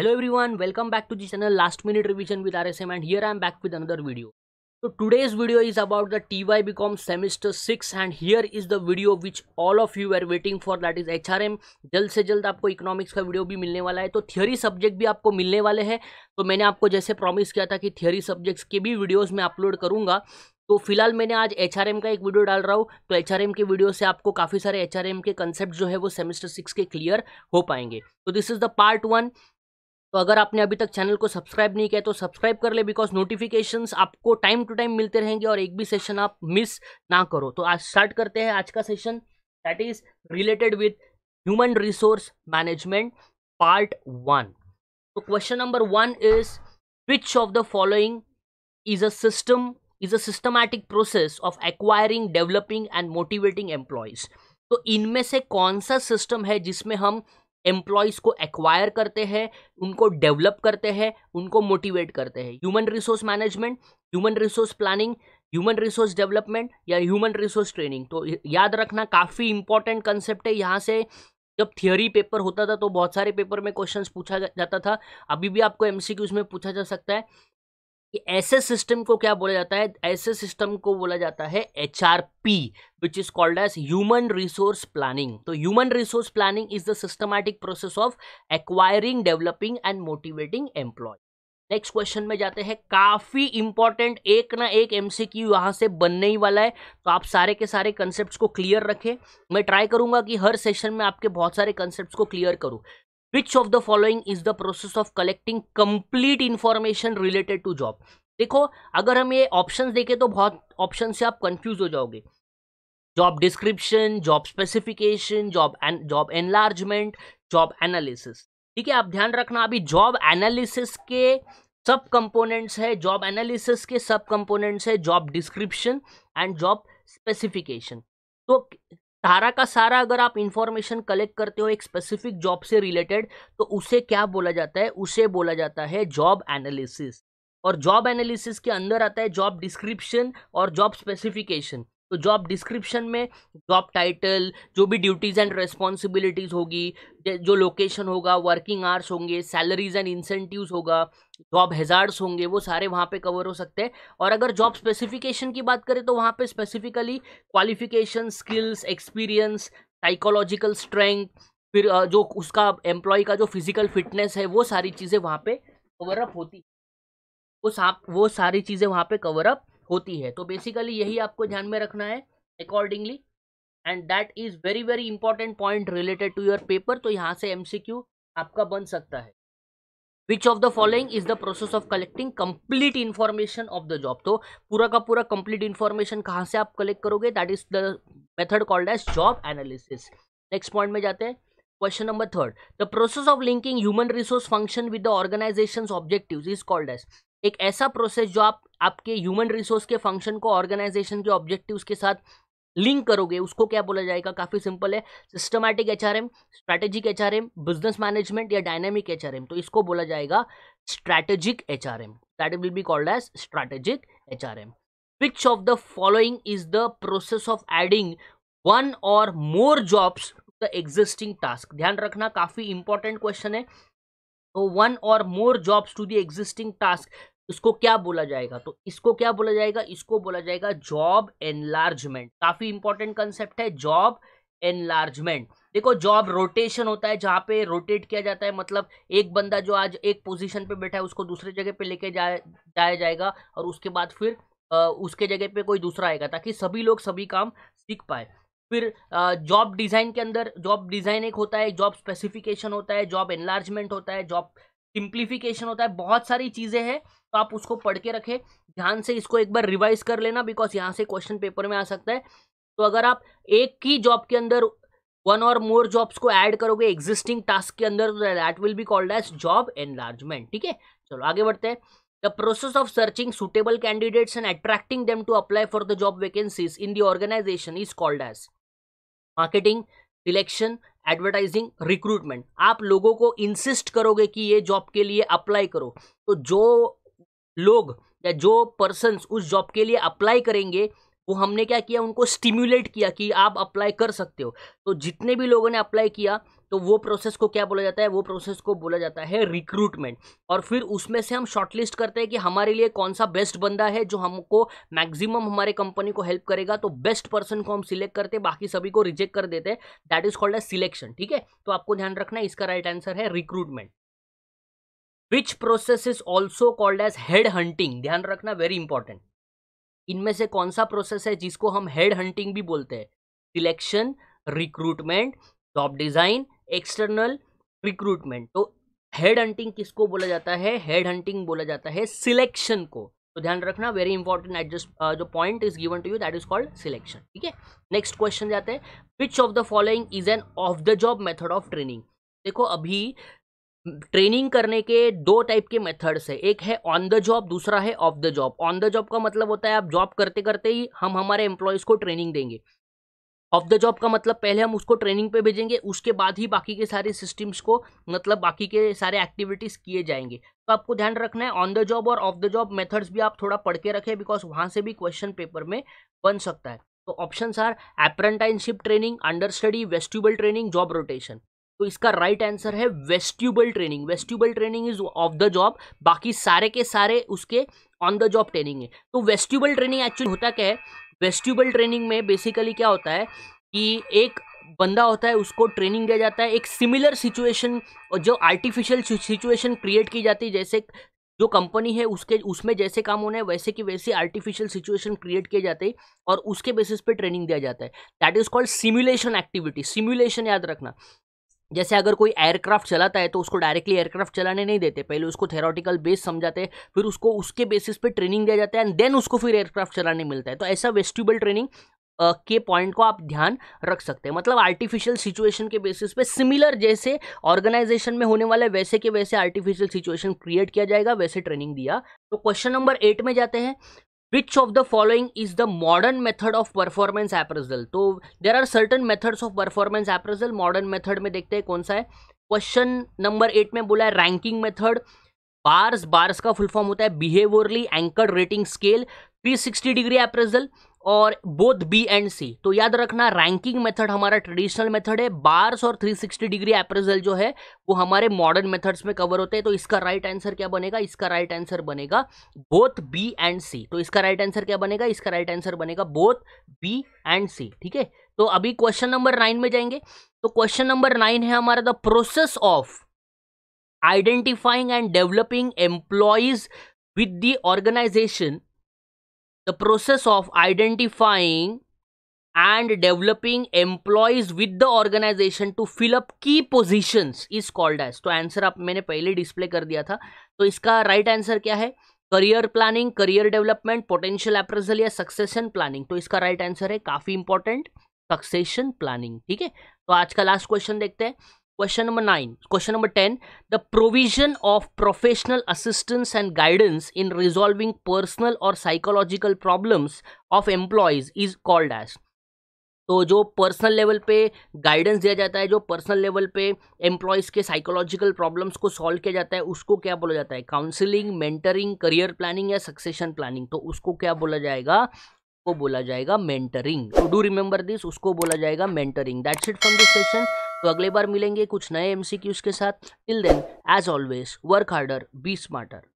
hello everyone welcome back to the channel last minute revision with RSM and here I am back with another video तो today's video is about the TY BCom semester six and here is the video which all of you are waiting for that is H R M जल्द से जल्द आपको economics का video भी मिलने वाला है तो थियरी सब्जेक्ट भी आपको मिलने वाले हैं तो मैंने आपको जैसे प्रॉमिस किया था कि थियरी सब्जेक्ट्स के भी वीडियोज़ मैं अपलोड करूंगा तो फिलहाल मैंने आज एच आर एम का एक वीडियो डाल रहा हूँ तो एच आर एम के वीडियो से आपको काफ़ी सारे एच आर एम के कंसेप्ट जो है वो सेमिस्टर सिक्स के क्लियर हो पाएंगे तो this is the part one तो अगर आपने अभी तक चैनल को सब्सक्राइब नहीं किया तो सब्सक्राइब कर ले बिकॉज नोटिफिकेशन आपको टाइम टू टाइम मिलते रहेंगे और एक भी सेशन आप मिस ना करो तो आज स्टार्ट करते हैं आज का session that is related with human resource management part one तो question number one is which of the following is a system is a systematic process of acquiring developing and motivating employees तो इनमें से कौन सा system है जिसमें हम employees को एक्वायर करते हैं उनको डेवलप करते हैं उनको मोटिवेट करते हैं human resource management human resource planning human resource development या ह्यूमन रिसोर्स ट्रेनिंग तो याद रखना काफ़ी इंपॉर्टेंट कंसेप्ट है यहाँ से जब थियोरी पेपर होता था तो बहुत सारे पेपर में क्वेश्चंस पूछा जाता था अभी भी आपको एमसीक्यूज में पूछा जा सकता है ऐसे सिस्टम को क्या बोला जाता है ऐसे सिस्टम को बोला जाता है H R P which is called as human resource planning तो human resource planning is the systematic process of acquiring developing and motivating employee next question में जाते हैं काफ़ी इंपॉर्टेंट एक ना एक एमसीक्यू यहाँ से बनने ही वाला है तो आप सारे के सारे कंसेप्ट को क्लियर रखें मैं ट्राई करूंगा कि हर सेशन में आपके बहुत सारे कंसेप्ट को क्लियर करूँ which of the following is the process of collecting complete information related to job देखो अगर हम ये ऑप्शन देखें तो बहुत ऑप्शन से आप कंफ्यूज हो जाओगे job description job specification job job enlargement job analysis ठीक है आप ध्यान रखना अभी जॉब एनालिसिस के सब कंपोनेंट्स है जॉब एनालिसिस के सब कंपोनेंट्स है job description and job specification तो सारा का सारा अगर आप इंफॉर्मेशन कलेक्ट करते हो एक स्पेसिफिक जॉब से रिलेटेड तो उसे क्या बोला जाता है उसे बोला जाता है जॉब एनालिसिस और जॉब एनालिसिस के अंदर आता है जॉब डिस्क्रिप्शन और जॉब स्पेसिफिकेशन तो जॉब डिस्क्रिप्शन में जॉब टाइटल जो भी ड्यूटीज़ एंड रेस्पॉन्सिबिलिटीज़ होगी जो लोकेशन होगा वर्किंग आवर्स होंगे सैलरीज एंड इंसेंटिव्स होगा जॉब हेजार्ड्स होंगे वो सारे वहाँ पे कवर हो सकते हैं और अगर जॉब स्पेसिफिकेशन की बात करें तो वहाँ पे specifically qualification skills experience psychological strength फिर जो उसका एम्प्लॉय का जो फिजिकल फिटनेस है वो सारी चीज़ें वहाँ पे कवर अप होती वो सा वो सारी चीज़ें वहाँ पे कवर अप होती है तो बेसिकली यही आपको ध्यान में रखना है accordingly and that is very very important point related to your paper तो यहाँ से एमसीक्यू आपका बन सकता है which of the following is the process of collecting complete information of the job तो पूरा का पूरा कंप्लीट इन्फॉर्मेशन कहाँ से आप कलेक्ट करोगे that is the method called as job analysis next point में जाते हैं question number third the process of linking human resource function with the organization objective is called as एक ऐसा प्रोसेस जो आप आपके ह्यूमन रिसोर्स के फंक्शन को ऑर्गेनाइजेशन के ऑब्जेक्टिव्स के साथ लिंक करोगे उसको क्या बोला जाएगा काफ़ी सिंपल है systematic H R M strategic H R M business management या डायनेमिक एच आर एम तो इसको बोला जाएगा strategic H R M that will be called as strategic H R M which of the following is the process of adding one or more jobs the existing task ध्यान रखना काफ़ी important question है one or more jobs to the existing task इसको क्या बोला जाएगा तो इसको क्या बोला जाएगा इसको बोला जाएगा जॉब एनलार्जमेंट काफी इंपॉर्टेंट कंसेप्ट है जॉब एनलार्जमेंट देखो जॉब रोटेशन होता है जहाँ पे रोटेट किया जाता है मतलब एक बंदा जो आज एक पोजीशन पे बैठा है उसको दूसरे जगह पे लेके जाया जाया जाएगा और उसके बाद फिर आ, उसके जगह पे कोई दूसरा आएगा ताकि सभी लोग सभी काम सीख पाए फिर जॉब डिज़ाइन के अंदर जॉब डिज़ाइन एक होता है जॉब स्पेसिफिकेशन होता है जॉब एनलार्जमेंट होता है जॉब सिंप्लीफिकेशन होता है बहुत सारी चीज़ें हैं तो आप उसको पढ़ के रखें ध्यान से इसको एक बार रिवाइज कर लेना बिकॉज यहाँ से क्वेश्चन पेपर में आ सकता है तो अगर आप एक ही जॉब के अंदर वन और मोर जॉब्स को ऐड करोगे एग्जिस्टिंग टास्क के अंदर तो that will be called as job enlargement ठीक है चलो आगे बढ़ते हैं the process of searching suitable candidates and attracting them to apply for the job vacancies in the organization is called as marketing selection advertising recruitment आप लोगों को insist करोगे कि ये जॉब के लिए अप्लाई करो तो जो लोग या जो पर्सन उस जॉब के लिए अप्लाई करेंगे वो हमने क्या किया उनको स्टिम्युलेट किया कि आप अप्लाई कर सकते हो तो जितने भी लोगों ने अप्लाई किया तो वो प्रोसेस को क्या बोला जाता है वो प्रोसेस को बोला जाता है रिक्रूटमेंट और फिर उसमें से हम शॉर्टलिस्ट करते हैं कि हमारे लिए कौन सा बेस्ट बंदा है जो हमको मैक्सिमम हमारे कंपनी को हेल्प करेगा तो बेस्ट पर्सन को हम सिलेक्ट करते बाकी सभी को रिजेक्ट कर देते हैं that is called as selection ठीक है तो आपको ध्यान रखना इसका राइट आंसर है recruitment which process is also called as head hunting ध्यान रखना वेरी इंपॉर्टेंट इनमें से कौन सा प्रोसेस है जिसको हम हेड हंटिंग भी बोलते हैं selection recruitment job design external recruitment तो हेड हंटिंग किसको बोला जाता है हेड हंटिंग बोला जाता है सिलेक्शन को तो ध्यान रखना वेरी इंपॉर्टेंट एडजस्ट जो point is given to you that is called selection ठीक है नेक्स्ट क्वेश्चन जाते हैं which of the following is an off the job method of training देखो अभी ट्रेनिंग करने के दो टाइप के मेथड्स है एक है ऑन द जॉब दूसरा है off the job on the job का मतलब होता है आप जॉब करते करते ही हम हमारे एम्प्लॉयज़ को ट्रेनिंग देंगे ऑफ द जॉब का मतलब पहले हम उसको ट्रेनिंग पे भेजेंगे उसके बाद ही बाकी के सारे सिस्टम्स को मतलब बाकी के सारे एक्टिविटीज़ किए जाएंगे तो आपको ध्यान रखना है ऑन द जॉब और ऑफ द जॉब मेथड्स भी आप थोड़ा पढ़ के रखें बिकॉज वहाँ से भी क्वेश्चन पेपर में बन सकता है तो options are apprenticeship training understudy vestibule training job rotation तो इसका राइट right आंसर है vestibule training vestibule training is off the job बाकी सारे के सारे उसके ऑन द जॉब ट्रेनिंग है तो वेस्ट्यूबल ट्रेनिंग एक्चुअली होता क्या है वेस्ट्यूबल ट्रेनिंग में बेसिकली क्या होता है कि एक बंदा होता है उसको ट्रेनिंग दिया जाता है एक सिमिलर सिचुएशन और जो आर्टिफिशियल सिचुएशन क्रिएट की जाती है जैसे जो कंपनी है उसके उसमें जैसे काम होना है वैसे कि वैसे आर्टिफिशियल सिचुएशन क्रिएट किए जाते हैं और उसके बेसिस पे ट्रेनिंग दिया जाता है that is called simulation activity simulation याद रखना जैसे अगर कोई एयरक्राफ्ट चलाता है तो उसको डायरेक्टली एयरक्राफ्ट चलाने नहीं देते पहले उसको थेरोटिकल बेस समझाते हैं फिर उसको उसके बेसिस पे ट्रेनिंग दिया जाता है एंड देन उसको फिर एयरक्राफ्ट चलाने मिलता है तो ऐसा वेस्टिबल ट्रेनिंग के पॉइंट को आप ध्यान रख सकते हैं मतलब आर्टिफिशियल सिचुएशन के बेसिस पे सिमिलर जैसे ऑर्गेनाइजेशन में होने वाला है वैसे के वैसे आर्टिफिशियल सिचुएशन क्रिएट किया जाएगा वैसे ट्रेनिंग दिया तो क्वेश्चन नंबर एट में जाते हैं which of the following is the modern method of performance appraisal तो there are certain methods of performance appraisal modern method में देखते हैं कौन सा है क्वेश्चन नंबर एट में बोला है रैंकिंग मेथड बार्स बार्स का फुल फॉर्म होता है behaviourally anchor rating scale 360 degree appraisal और बोथ बी एंड सी तो याद रखना रैंकिंग मेथड हमारा ट्रेडिशनल मेथड है बार्स और 360 डिग्री एप्रेजल जो है वो हमारे मॉडर्न मेथड्स में कवर होते हैं तो इसका राइट right आंसर क्या बनेगा इसका राइट right आंसर बनेगा बोथ बी एंड सी तो इसका राइट right आंसर क्या बनेगा इसका राइट आंसर बनेगा बोथ बी एंड सी ठीक है तो अभी क्वेश्चन नंबर नाइन में जाएंगे तो क्वेश्चन नंबर नाइन है हमारा the process of identifying and developing employees with the organization the process of identifying and developing employees with the organization to fill up key positions is called as तो answer आप मैंने पहले display कर दिया था तो इसका राइट right आंसर क्या है career planning career development potential appraisal या सक्सेशन प्लानिंग तो इसका राइट right आंसर है काफी इंपॉर्टेंट सक्सेशन प्लानिंग ठीक है तो आज का लास्ट क्वेश्चन देखते हैं question number nine question number ten the provision of professional assistance and guidance in resolving personal और psychological problems of employees is called as तो जो पर्सनल लेवल पे गाइडेंस दिया जाता है जो पर्सनल लेवल पे एम्प्लॉयज़ के साइकोलॉजिकल प्रॉब्लम्स को सॉल्व किया जाता है उसको क्या बोला जाता है काउंसलिंग मेंटरिंग करियर प्लानिंग या सक्सेशन प्लानिंग तो उसको क्या बोला जाएगा वो बोला जाएगा mentoring to do remember this उसको बोला जाएगा mentoring that's it from this session तो अगले बार मिलेंगे कुछ नए एमसीक्यूज के साथ till then as always work harder be smarter